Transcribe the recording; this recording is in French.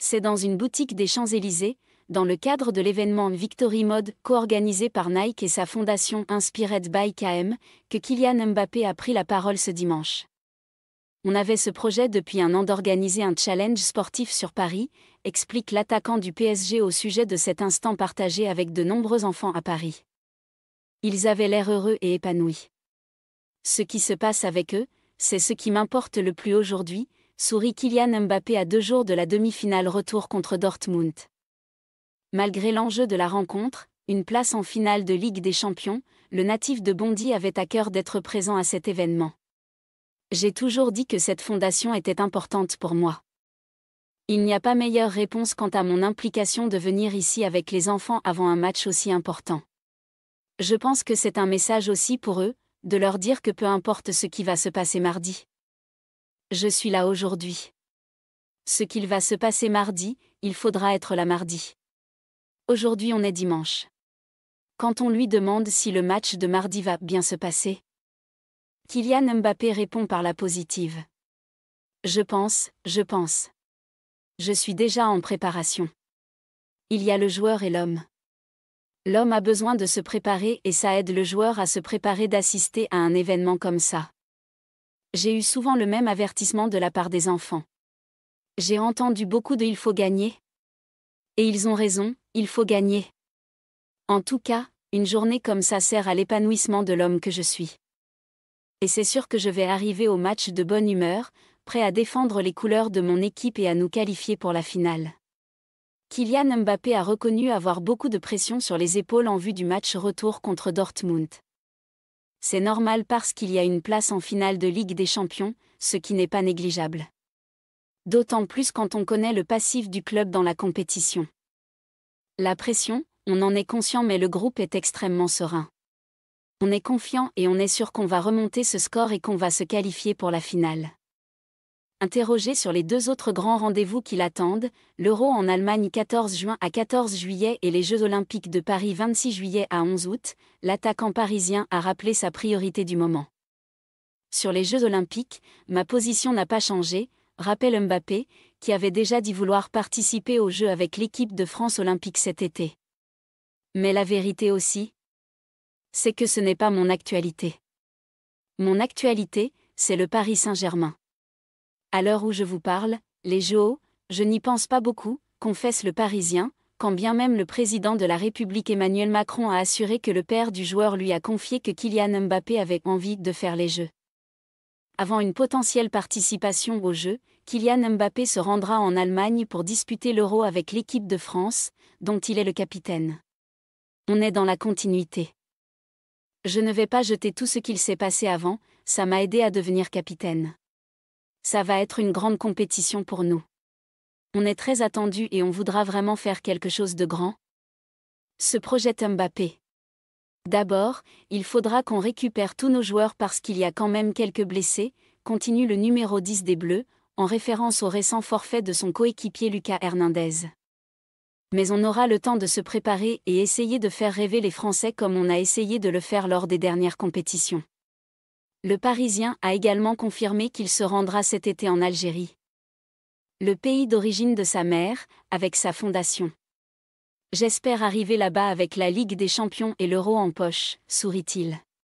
c'est dans une boutique des Champs-Élysées, dans le cadre de l'événement Victory Mode co-organisé par Nike et sa fondation Inspired by KM, que Kylian Mbappé a pris la parole ce dimanche. On avait ce projet depuis un an d'organiser un challenge sportif sur Paris, explique l'attaquant du PSG au sujet de cet instant partagé avec de nombreux enfants à Paris. Ils avaient l'air heureux et épanouis. Ce qui se passe avec eux, c'est ce qui m'importe le plus aujourd'hui, sourit Kylian Mbappé à deux jours de la demi-finale retour contre Dortmund. Malgré l'enjeu de la rencontre, une place en finale de Ligue des Champions, le natif de Bondy avait à cœur d'être présent à cet événement. J'ai toujours dit que cette fondation était importante pour moi. Il n'y a pas meilleure réponse quant à mon implication de venir ici avec les enfants avant un match aussi important. Je pense que c'est un message aussi pour eux, de leur dire que peu importe ce qui va se passer mardi. Je suis là aujourd'hui. Ce qu'il va se passer mardi, il faudra être là mardi. Aujourd'hui on est dimanche. Quand on lui demande si le match de mardi va bien se passer, Kylian Mbappé répond par la positive. Je pense, je pense. Je suis déjà en préparation. Il y a le joueur et l'homme. L'homme a besoin de se préparer et ça aide le joueur à se préparer d'assister à un événement comme ça. J'ai eu souvent le même avertissement de la part des enfants. J'ai entendu beaucoup de Il faut gagner. Et ils ont raison, il faut gagner. En tout cas, une journée comme ça sert à l'épanouissement de l'homme que je suis. Et c'est sûr que je vais arriver au match de bonne humeur, prêt à défendre les couleurs de mon équipe et à nous qualifier pour la finale. Kylian Mbappé a reconnu avoir beaucoup de pression sur les épaules en vue du match retour contre Dortmund c'est normal parce qu'il y a une place en finale de Ligue des Champions, ce qui n'est pas négligeable. D'autant plus quand on connaît le passif du club dans la compétition. La pression, on en est conscient mais le groupe est extrêmement serein. On est confiant et on est sûr qu'on va remonter ce score et qu'on va se qualifier pour la finale. Interrogé sur les deux autres grands rendez-vous qui l'attendent, l'Euro en Allemagne 14 juin à 14 juillet et les Jeux olympiques de Paris 26 juillet à 11 août, l'attaquant parisien a rappelé sa priorité du moment. Sur les Jeux olympiques, ma position n'a pas changé, rappelle Mbappé, qui avait déjà dit vouloir participer aux Jeux avec l'équipe de France olympique cet été. Mais la vérité aussi, c'est que ce n'est pas mon actualité. Mon actualité, c'est le Paris Saint-Germain. À l'heure où je vous parle, les JO, je n'y pense pas beaucoup, confesse le Parisien, quand bien même le président de la République Emmanuel Macron a assuré que le père du joueur lui a confié que Kylian Mbappé avait envie de faire les Jeux. Avant une potentielle participation aux Jeux, Kylian Mbappé se rendra en Allemagne pour disputer l'Euro avec l'équipe de France, dont il est le capitaine. On est dans la continuité. Je ne vais pas jeter tout ce qu'il s'est passé avant, ça m'a aidé à devenir capitaine ça va être une grande compétition pour nous. On est très attendu et on voudra vraiment faire quelque chose de grand. Ce projet Mbappé. D'abord, il faudra qu'on récupère tous nos joueurs parce qu'il y a quand même quelques blessés, continue le numéro 10 des Bleus, en référence au récent forfait de son coéquipier Lucas Hernandez. Mais on aura le temps de se préparer et essayer de faire rêver les Français comme on a essayé de le faire lors des dernières compétitions. Le Parisien a également confirmé qu'il se rendra cet été en Algérie. Le pays d'origine de sa mère, avec sa fondation. J'espère arriver là-bas avec la Ligue des Champions et l'Euro en poche, sourit-il.